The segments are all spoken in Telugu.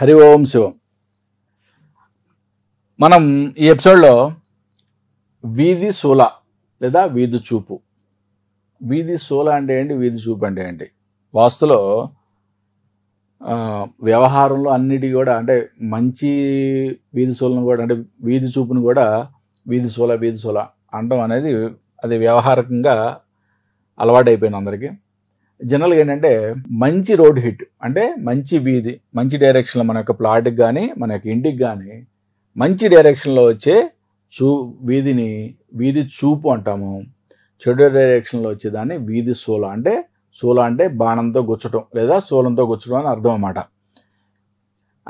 హరి ఓం శివం మనం ఈ ఎపిసోడ్లో వీధి సూల లేదా వీధి చూపు వీధి సూల అంటే ఏంటి వీధి చూపు అంటే ఏంటి వాస్తులో వ్యవహారంలో అన్నిటి కూడా అంటే మంచి వీధి సూలను కూడా అంటే వీధి చూపును కూడా వీధి సూల వీధి సూల అనడం అనేది అది వ్యవహారకంగా అలవాటైపోయింది అందరికీ జనరల్గా ఏంటంటే మంచి రోడ్ హిట్ అంటే మంచి వీధి మంచి డైరెక్షన్లో మన యొక్క ప్లాట్కి కానీ మన యొక్క ఇంటికి కానీ మంచి డైరెక్షన్లో వచ్చే చూ వీధిని వీధి చూపు అంటాము చెడు డైరెక్షన్లో వచ్చేదాన్ని వీధి సోల అంటే సోల అంటే బాణంతో గుచ్చటం లేదా సోలంతో గుచ్చటం అని అర్థం అన్నమాట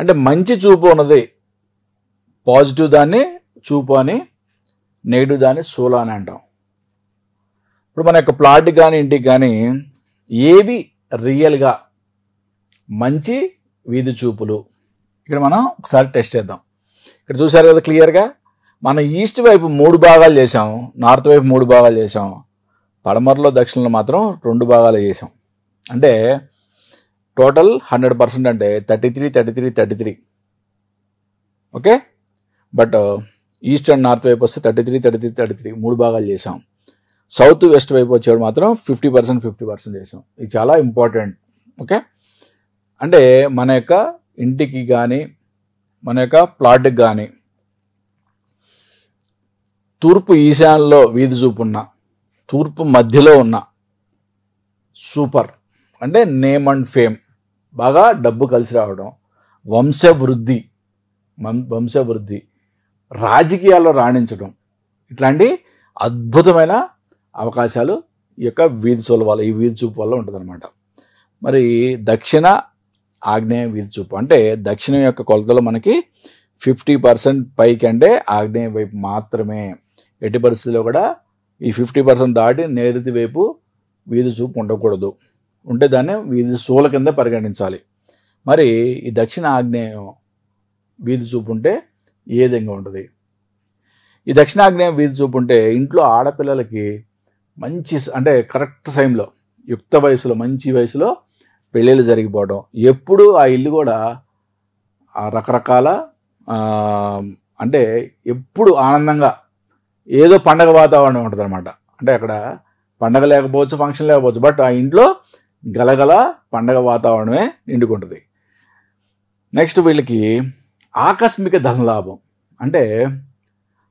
అంటే మంచి చూపు ఉన్నది పాజిటివ్ దాన్ని చూపు అని నెగిటివ్ దాన్ని సోల అని అంటాం ఇప్పుడు మన యొక్క ప్లాట్ కానీ ఇంటికి కానీ ఏవి రియల్గా మంచి వీధి చూపులు ఇక్కడ మనం ఒకసారి టెస్ట్ చేద్దాం ఇక్కడ చూసారు కదా క్లియర్గా మనం ఈస్ట్ వైపు మూడు భాగాలు చేసాం నార్త్ వైపు మూడు భాగాలు చేసాం పడమరలో దక్షిణలో మాత్రం రెండు భాగాలు చేసాం అంటే టోటల్ హండ్రెడ్ పర్సెంట్ అంటే thirty three thirty three thirty three okay but east and north వైపు వస్తే thirty three thirty three thirty three మూడు భాగాలు చేసాం సౌత్ వెస్ట్ వైపు వచ్చేవాడు మాత్రం ఫిఫ్టీ పర్సెంట్ ఫిఫ్టీ పర్సెంట్ చేసాం ఇది చాలా ఇంపార్టెంట్ ఓకే అంటే మన యొక్క ఇంటికి కానీ మన యొక్క ప్లాట్కి కానీ తూర్పు ఈశాన్లో వీధి చూపు ఉన్న తూర్పు మధ్యలో ఉన్న సూపర్ అంటే నేమ్ అండ్ ఫేమ్ బాగా డబ్బు కలిసి రావడం వంశవృద్ధి వంశవృద్ధి రాజకీయాల్లో రాణించడం ఇట్లాంటి అద్భుతమైన అవకాశాలు ఈ యొక్క వీధి సోల వల్ల ఈ వీధి చూపు వల్ల ఉంటుందన్నమాట మరి దక్షిణ ఆగ్నేయ వీధి చూపు అంటే దక్షిణం యొక్క కొలతలో మనకి ఫిఫ్టీ పర్సెంట్ అంటే ఆగ్నేయ వైపు మాత్రమే ఎట్టి పరిస్థితుల్లో కూడా ఈ ఫిఫ్టీ పర్సెంట్ దాటి నేరుతి వైపు వీధి చూపు ఉండకూడదు ఉంటే దాన్ని వీధి సూల కింద పరిగణించాలి మరి ఈ దక్షిణ ఆగ్నేయం వీధి చూపు ఉంటే ఏ విధంగా ఉంటుంది ఈ దక్షిణాగ్నేయం వీధి చూపు ఉంటే ఇంట్లో ఆడపిల్లలకి మంచి అంటే కరెక్ట్ టైంలో యుక్త వయసులో మంచి వయసులో పెళ్ళిళ్ళు జరిగిపోవడం ఎప్పుడు ఆ ఇల్లు కూడా ఆ రకరకాల అంటే ఎప్పుడు ఆనందంగా ఏదో పండగ వాతావరణం ఉంటుంది అనమాట అంటే అక్కడ పండగ లేకపోవచ్చు ఫంక్షన్ లేకపోవచ్చు బట్ ఆ ఇంట్లో గలగల పండగ వాతావరణమే నిండుకుంటుంది నెక్స్ట్ వీళ్ళకి ఆకస్మిక ధనలాభం అంటే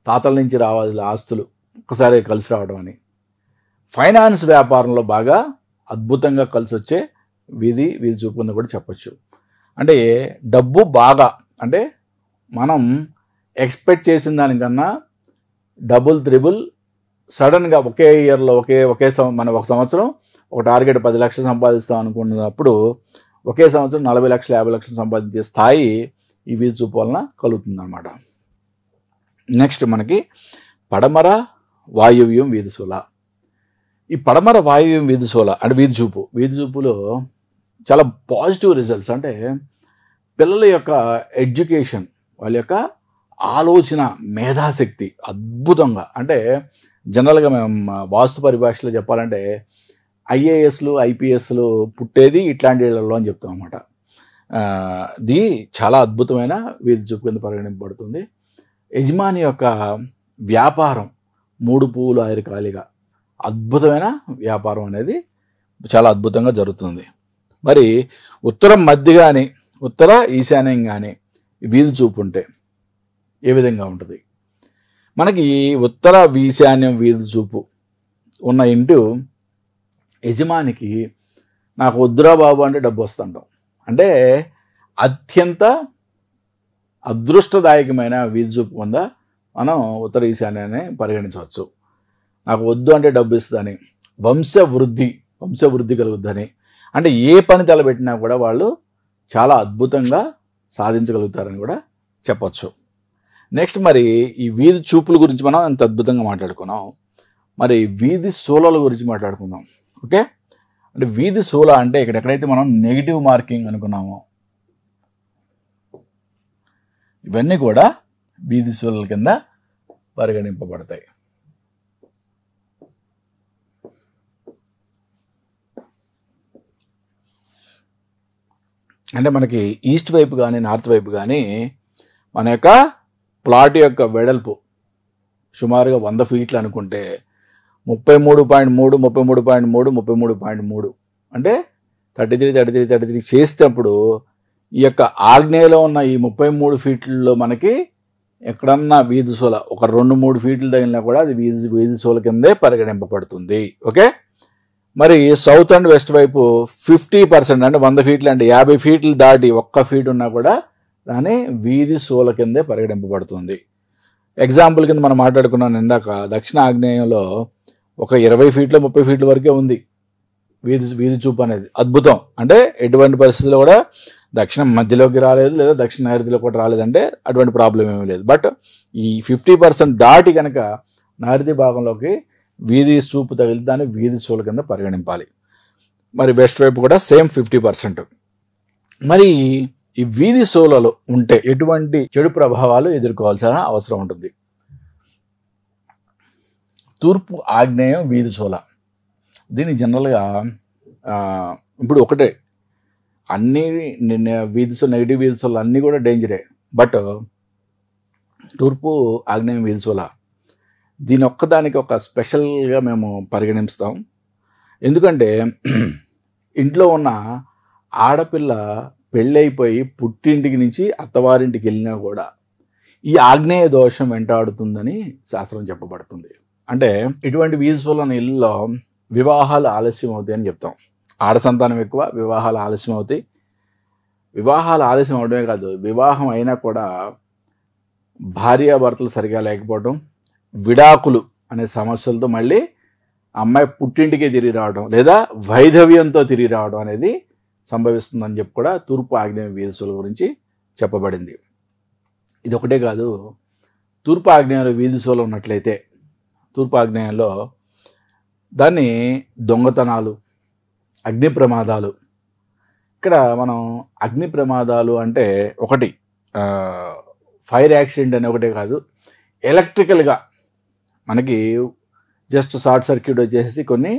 తాతల నుంచి రావాల్సిన ఆస్తులు ఒకసారి కలిసి రావడం అని ఫైనాన్స్ వ్యాపారంలో బాగా అద్భుతంగా కలిసి వచ్చే వీధి వీధి చూపు కూడా చెప్పచ్చు అంటే డబ్బు బాగా అంటే మనం ఎక్స్పెక్ట్ చేసిన దానికన్నా డబుల్ త్రిబుల్ సడన్గా ఒకే ఇయర్లో ఒకే ఒకే మనం ఒక సంవత్సరం ఒక టార్గెట్ పది లక్షలు సంపాదిస్తాం అనుకున్నప్పుడు ఒకే సంవత్సరం నలభై లక్షలు యాభై లక్షలు సంపాదించే స్థాయి ఈ వీధి చూపు వలన కలుగుతుందన్నమాట నెక్స్ట్ మనకి పడమర వాయువ్యం వీధి సులా ఈ పడమర వాయువ్యం వీధి సోల అంటే వీధి చూపు వీధి చూపులో చాలా పాజిటివ్ రిజల్ట్స్ అంటే పిల్లల యొక్క ఎడ్యుకేషన్ వాళ్ళ యొక్క ఆలోచన మేధాశక్తి అద్భుతంగా అంటే జనరల్గా మేము వాస్తు పరిభాషలో చెప్పాలంటే ఐఏఎస్లు ఐపీఎస్లు పుట్టేది ఇట్లాంటి వీళ్ళలో అని చెప్తాం అనమాట ఇది చాలా అద్భుతమైన వీధి చూపు కింద పరిగణింపబడుతుంది యజమాని యొక్క వ్యాపారం మూడు పువ్వులు ఖాళీగా అద్భుతమైన వ్యాపారం అనేది చాలా అద్భుతంగా జరుగుతుంది మరి ఉత్తరం మధ్య కానీ ఉత్తర ఈశాన్యం కానీ వీధి చూపు ఉంటే ఏ విధంగా ఉంటుంది మనకి ఉత్తర ఈశాన్యం వీధి చూపు ఉన్న ఇంటి యజమానికి నాకు వద్దురా బాబు అంటే డబ్బు వస్తుంటాం అంటే అత్యంత అదృష్టదాయకమైన వీధి చూపు కింద మనం ఉత్తర ఈశాన్యాన్ని పరిగణించవచ్చు నాకు వద్దు అంటే డబ్బు ఇస్తుందని వంశవృద్ధి వంశవృద్ధి కలుగుద్దని అంటే ఏ పని తలబెట్టినా కూడా వాళ్ళు చాలా అద్భుతంగా సాధించగలుగుతారని కూడా చెప్పచ్చు నెక్స్ట్ మరి ఈ వీధి చూపుల గురించి మనం ఎంత అద్భుతంగా మాట్లాడుకున్నాం మరి వీధి సోలల గురించి మాట్లాడుకుందాం ఓకే అంటే వీధి సోలా అంటే ఇక్కడ ఎక్కడైతే మనం నెగిటివ్ మార్కింగ్ అనుకున్నామో ఇవన్నీ కూడా వీధి సోలల కింద పరిగణింపబడతాయి అంటే మనకి ఈస్ట్ వైపు కానీ నార్త్ వైపు కానీ మన యొక్క ప్లాట్ యొక్క వెడల్పు సుమారుగా వంద ఫీట్లు అనుకుంటే ముప్పై మూడు పాయింట్ మూడు ముప్పై మూడు పాయింట్ మూడు ముప్పై మూడు పాయింట్ మూడు అంటే thirty three thirty three thirty three చేసేటప్పుడు ఈ యొక్క ఆగ్నేయలో ఉన్న ఈ ముప్పై మూడు ఫీట్లలో మనకి ఎక్కడన్నా వీధి సోల ఒక రెండు మూడు ఫీట్లు తగిలినా కూడా అది వీధి వీధి సోల కిందే పరిగణింపబడుతుంది ఓకే మరి సౌత్ అండ్ వెస్ట్ వైపు ఫిఫ్టీ పర్సెంట్ అంటే వంద ఫీట్లు అంటే యాభై ఫీట్లు దాటి ఒక్క ఫీట్ ఉన్నా కూడా దాని వీధి సోల కిందే పరిగణింపబడుతుంది ఎగ్జాంపుల్ కింద మనం మాట్లాడుకున్నాను ఇందాక దక్షిణ ఆగ్నేయంలో ఒక ఇరవై ఫీట్ల ముప్పై ఫీట్ల వరకే ఉంది వీధి వీధి చూపు అనేది అద్భుతం అంటే ఎటువంటి పరిస్థితుల్లో కూడా దక్షిణ మధ్యలోకి రాలేదు లేదా దక్షిణ నైరుతిలో కూడా రాలేదంటే అటువంటి ప్రాబ్లం ఏమీ లేదు బట్ ఈ ఫిఫ్టీ పర్సెంట్ దాటి కనుక నైరుతి భాగంలోకి వీధి చూపు తగిలి దాన్ని వీధి చూల కింద పరిగణింపాలి మరి వెస్ట్ వైపు కూడా సేమ్ ఫిఫ్టీ పర్సెంట్ మరి ఈ వీధి సోలలో ఉంటే ఎటువంటి చెడు ప్రభావాలు ఎదుర్కోవాల్సిన అవసరం ఉంటుంది తూర్పు ఆగ్నేయం వీధి సోల దీన్ని జనరల్గా ఇప్పుడు ఒకటే అన్ని వీధి సోలు నెగిటివ్ వీధి సోలు అన్నీ కూడా డేంజరే బట్ తూర్పు ఆగ్నేయం వీధి సోల దీని ఒక్కదానికి ఒక స్పెషల్గా మేము పరిగణిస్తాం ఎందుకంటే ఇంట్లో ఉన్న ఆడపిల్ల పెళ్ళైపోయి పుట్టింటికి నుంచి అత్తవారింటికి వెళ్ళినా కూడా ఈ ఆగ్నేయ దోషం వెంటాడుతుందని శాస్త్రం చెప్పబడుతుంది అంటే ఇటువంటి వీల్స్ఫుల్ ఇల్లులో వివాహాలు ఆలస్యం అవుతాయి అని చెప్తాం ఆడ సంతానం ఎక్కువ వివాహాలు ఆలస్యం అవుతాయి వివాహాలు ఆలస్యం అవడమే కాదు వివాహం అయినా కూడా భార్యాభర్తలు సరిగా లేకపోవడం విడాకులు అనే సమస్యలతో మళ్ళీ అమ్మాయి పుట్టింటికే తిరిగి రావడం లేదా వైధవ్యంతో తిరిగి రావడం అనేది సంభవిస్తుందని చెప్పి కూడా తూర్పు ఆగ్నేయ వీధుల గురించి చెప్పబడింది ఇది ఒకటే కాదు తూర్పు ఆగ్నేయంలో వీధిసోలు ఉన్నట్లయితే తూర్పు ఆగ్నేయంలో దాన్ని దొంగతనాలు అగ్ని ప్రమాదాలు ఇక్కడ మనం అగ్ని ప్రమాదాలు అంటే ఒకటి ఫైర్ యాక్సిడెంట్ అని ఒకటే కాదు ఎలక్ట్రికల్గా మనకి జస్ట్ షార్ట్ సర్క్యూట్ వచ్చేసి కొన్ని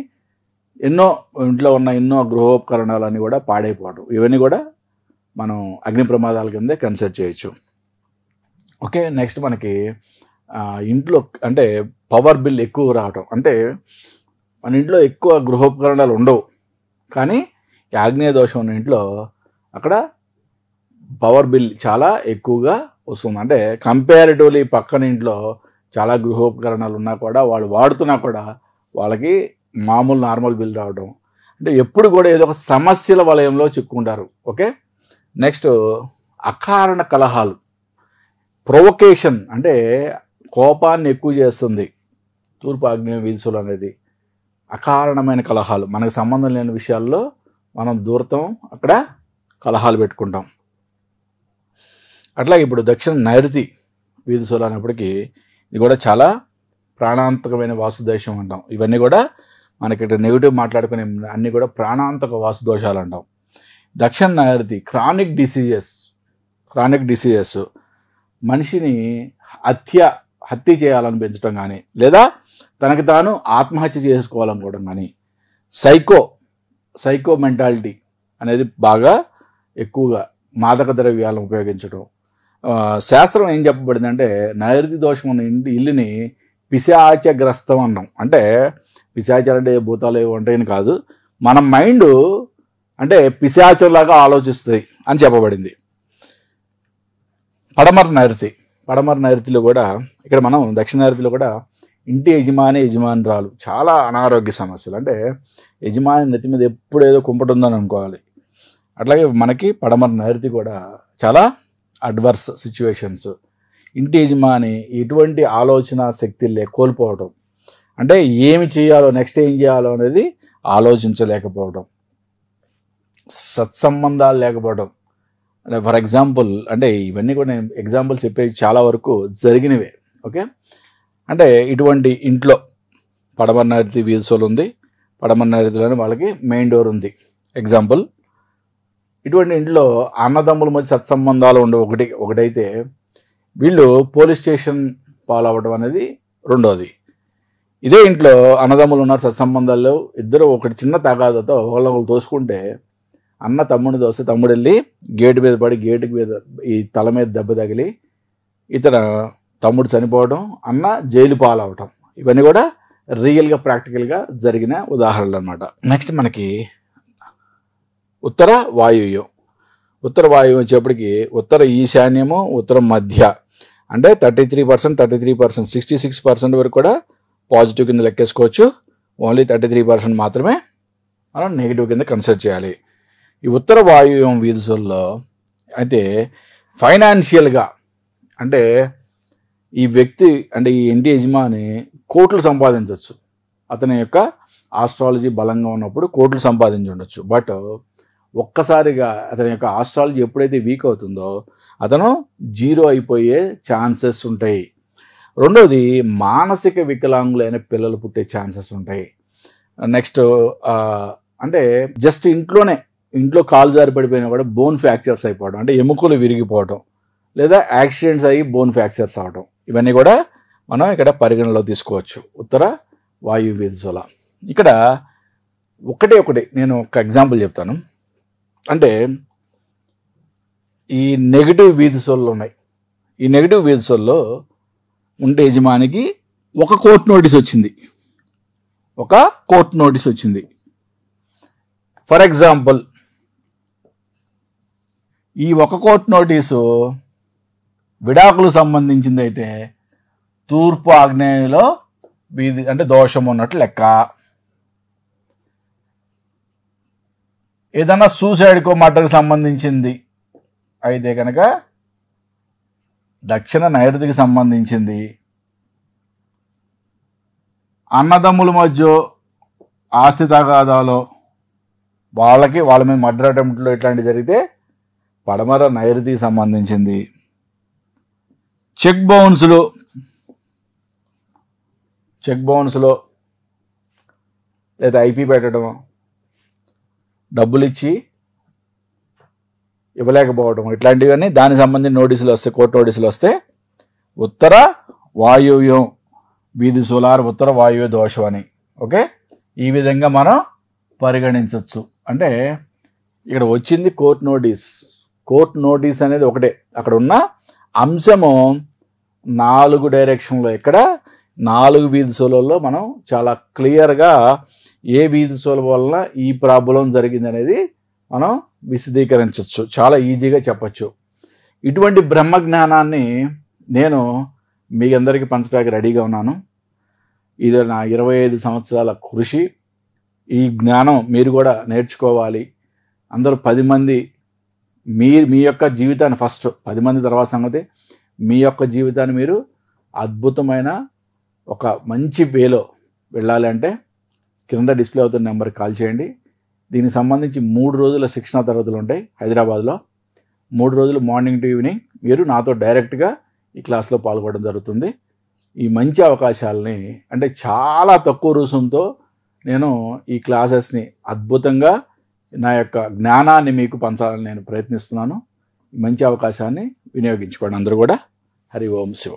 ఎన్నో ఇంట్లో ఉన్న ఎన్నో గృహోపకరణాలన్నీ కూడా పాడైపోవడం ఇవన్నీ కూడా మనం అగ్ని ప్రమాదాల కిందే కన్సిడర్ చేయొచ్చు ఓకే నెక్స్ట్ మనకి ఇంట్లో అంటే పవర్ బిల్ ఎక్కువ రావటం అంటే మన ఇంట్లో ఎక్కువ గృహోపకరణాలు ఉండవు కానీ ఆగ్నేయ దోషం ఉన్న ఇంట్లో అక్కడ పవర్ బిల్ చాలా ఎక్కువగా వస్తుంది అంటే కంపారిటివ్లీ పక్కన ఇంట్లో చాలా గృహోపకరణాలు ఉన్నా కూడా వాళ్ళు వాడుతున్నా కూడా వాళ్ళకి మామూలు నార్మల్ బిల్ రావడం అంటే ఎప్పుడు కూడా ఏదో ఒక సమస్యల వలయంలో చిక్కుంటారు ఓకే నెక్స్ట్ అకారణ కలహాలు ప్రొవకేషన్ అంటే కోపాన్ని ఎక్కువ చేస్తుంది తూర్పు ఆగ్నేయ వీధులు అనేది అకారణమైన కలహాలు మనకు సంబంధం లేని విషయాల్లో మనం దూరతం అక్కడ కలహాలు పెట్టుకుంటాం అట్లాగే ఇప్పుడు దక్షిణ నైరుతి వీధి సోలు ఇది కూడా చాలా ప్రాణాంతకమైన వాసుదోషం అంటాం ఇవన్నీ కూడా మనకి ఇక్కడ నెగిటివ్ మాట్లాడుకునే అన్నీ కూడా ప్రాణాంతక వాసుదోషాలు అంటాం దక్షిణ నగరిది క్రానిక్ డిసీజెస్ క్రానిక్ డిసీజెస్ మనిషిని హత్య హత్య చేయాలనిపించడం కానీ లేదా తనకి తాను ఆత్మహత్య చేసుకోవాలనుకోవడం కానీ సైకో సైకో మెంటాలిటీ అనేది బాగా ఎక్కువగా మాదక ద్రవ్యాలను ఉపయోగించడం శాస్త్రం ఏం చెప్పబడిందంటే నైరుతి దోషం ఉన్న ఇంటి ఇల్లుని పిశాచగ్రస్తం అన్నాం అంటే పిశాచాలు అంటే భూతాలు ఏవో ఉంటాయని కాదు మన మైండ్ అంటే పిశాచంలాగా ఆలోచిస్తుంది అని చెప్పబడింది పడమర నైరుతి పడమర నైరుతిలో కూడా ఇక్కడ మనం దక్షిణ నైరుతిలో కూడా ఇంటి యజమాని యజమానురాలు చాలా అనారోగ్య సమస్యలు అంటే యజమాని నెత్తి మీద ఎప్పుడేదో కుంపటి ఉందని అనుకోవాలి అట్లాగే మనకి పడమర నైరుతి కూడా చాలా అడ్వర్స్ సిచ్యువేషన్స్ ఇంటి యజమాని ఎటువంటి ఆలోచన శక్తి లే కోల్పోవడం అంటే ఏమి చేయాలో నెక్స్ట్ ఏం చేయాలో అనేది ఆలోచించలేకపోవడం సత్సంబంధాలు లేకపోవడం అంటే ఫర్ ఎగ్జాంపుల్ అంటే ఇవన్నీ కూడా నేను ఎగ్జాంపుల్ చెప్పేది చాలా వరకు జరిగినవే ఓకే అంటే ఇటువంటి ఇంట్లో పడమన్నారిది వీధి సోలు ఉంది పడమన్నారిదిలోని వాళ్ళకి మెయిన్ డోర్ ఉంది ఎగ్జాంపుల్ ఇటువంటి ఇంట్లో అన్నదమ్ముల మధ్య సత్సంబంధాలు ఉండవు ఒకటి ఒకటైతే వీళ్ళు పోలీస్ స్టేషన్ పాలవడం అనేది రెండోది ఇదే ఇంట్లో అన్నదమ్ములు ఉన్నారు సత్సంబంధాలు ఇద్దరు ఒకటి చిన్న తగాదతో ఒకళ్ళు తోసుకుంటే అన్న తమ్ముడిని తోస్తే తమ్ముడు వెళ్ళి గేటు మీద పడి గేటు మీద ఈ తల మీద దెబ్బ తగిలి ఇతర తమ్ముడు చనిపోవడం అన్న జైలు పాలవటం ఇవన్నీ కూడా రియల్గా ప్రాక్టికల్గా జరిగిన ఉదాహరణలు అనమాట నెక్స్ట్ మనకి ఉత్తర వాయువ్యం ఉత్తర వాయువ్యం వచ్చేప్పటికి ఉత్తర ఈశాన్యము ఉత్తర మధ్య అంటే thirty three percent thirty three percent sixty six percent వరకు కూడా పాజిటివ్ కింద లెక్కేసుకోవచ్చు ఓన్లీ థర్టీ త్రీ పర్సెంట్ మాత్రమే మనం నెగిటివ్ కింద కన్సిడర్ చేయాలి ఈ ఉత్తర వాయువ్యం వీధుల్లో అయితే ఫైనాన్షియల్గా అంటే ఈ వ్యక్తి అంటే ఈ ఇంటి యజమాని కోట్లు సంపాదించవచ్చు అతని యొక్క ఆస్ట్రాలజీ బలంగా ఉన్నప్పుడు కోట్లు సంపాదించి ఉండొచ్చు బట్ ఒక్కసారిగా అతని యొక్క ఆస్ట్రాలజీ ఎప్పుడైతే వీక్ అవుతుందో అతను జీరో అయిపోయే ఛాన్సెస్ ఉంటాయి రెండోది మానసిక వికలాంగులైన పిల్లలు పుట్టే ఛాన్సెస్ ఉంటాయి నెక్స్ట్ అంటే జస్ట్ ఇంట్లోనే ఇంట్లో కాలు జారి పడిపోయినా కూడా బోన్ ఫ్రాక్చర్స్ అయిపోవడం అంటే ఎముకలు విరిగిపోవడం లేదా యాక్సిడెంట్స్ అయ్యి బోన్ ఫ్రాక్చర్స్ అవడం ఇవన్నీ కూడా మనం ఇక్కడ పరిగణలో తీసుకోవచ్చు ఉత్తర వాయువ్య దిశల ఇక్కడ ఒకటే ఒకటి నేను ఒక ఎగ్జాంపుల్ చెప్తాను అంటే ఈ నెగిటివ్ వీధి సోళ్ళు ఉన్నాయి ఈ నెగిటివ్ వీధి సోల్లో ఉంటే యజమానికి ఒక కోర్టు నోటీస్ వచ్చింది ఒక కోర్టు నోటీస్ వచ్చింది ఫర్ ఎగ్జాంపుల్ ఈ ఒక కోర్టు నోటీసు విడాకులు సంబంధించింది అయితే తూర్పు ఆగ్నేయంలో వీధి అంటే దోషం ఉన్నట్టు లెక్క ఏదైనా సూసైడ్కో మటర్కి సంబంధించింది అయితే కనుక దక్షిణ నైరుతికి సంబంధించింది అన్నదమ్ముల మధ్య ఆస్తి తగాదాలో వాళ్ళకి వాళ్ళ మీద మర్డర్ అటెంప్ట్లో ఇట్లాంటివి జరిగితే పడమర నైరుతికి సంబంధించింది చెక్ బౌన్స్లు చెక్ బౌన్స్లో లేదా ఐపీ పెట్టడం డబ్బులు ఇచ్చి ఇవ్వలేకపోవడం ఇట్లాంటివన్నీ దానికి సంబంధించి నోటీసులు వస్తాయి కోర్టు నోటీసులు వస్తే ఉత్తర వాయువ్యం వీధి సోలార్ ఉత్తర వాయువ్య దోషం అని ఓకే ఈ విధంగా మనం పరిగణించవచ్చు అంటే ఇక్కడ వచ్చింది కోర్టు నోటీస్ కోర్టు నోటీస్ అనేది ఒకటే అక్కడ ఉన్న అంశము నాలుగు డైరెక్షన్లో ఇక్కడ నాలుగు వీధి సోలల్లో మనం చాలా క్లియర్గా ఏ వీధి సోల వలన ఈ ప్రాబ్లం జరిగింది అనేది మనం విశదీకరించవచ్చు చాలా ఈజీగా చెప్పచ్చు ఇటువంటి బ్రహ్మ జ్ఞానాన్ని నేను మీ అందరికీ పంచడానికి రెడీగా ఉన్నాను ఇది నా ఇరవై ఐదు సంవత్సరాల కృషి ఈ జ్ఞానం మీరు కూడా నేర్చుకోవాలి అందరూ పది మంది మీ మీ యొక్క జీవితాన్ని ఫస్ట్ పది మంది తర్వాత సంగతి మీ యొక్క జీవితాన్ని మీరు అద్భుతమైన ఒక మంచి వేలో వెళ్ళాలి అంటే క్రింద డిస్ప్లే అవుతున్న నెంబర్కి కాల్ చేయండి దీనికి సంబంధించి మూడు రోజుల శిక్షణ తరగతులు ఉంటాయి హైదరాబాద్లో మూడు రోజులు మార్నింగ్ టు ఈవినింగ్ మీరు నాతో డైరెక్ట్గా ఈ క్లాస్లో పాల్గొనడం జరుగుతుంది ఈ మంచి అవకాశాలని అంటే చాలా తక్కువ రుసుంతో నేను ఈ క్లాసెస్ని అద్భుతంగా నా యొక్క జ్ఞానాన్ని మీకు పంచాలని నేను ప్రయత్నిస్తున్నాను మంచి అవకాశాన్ని వినియోగించుకోండి అందరూ కూడా హరి ఓం శివ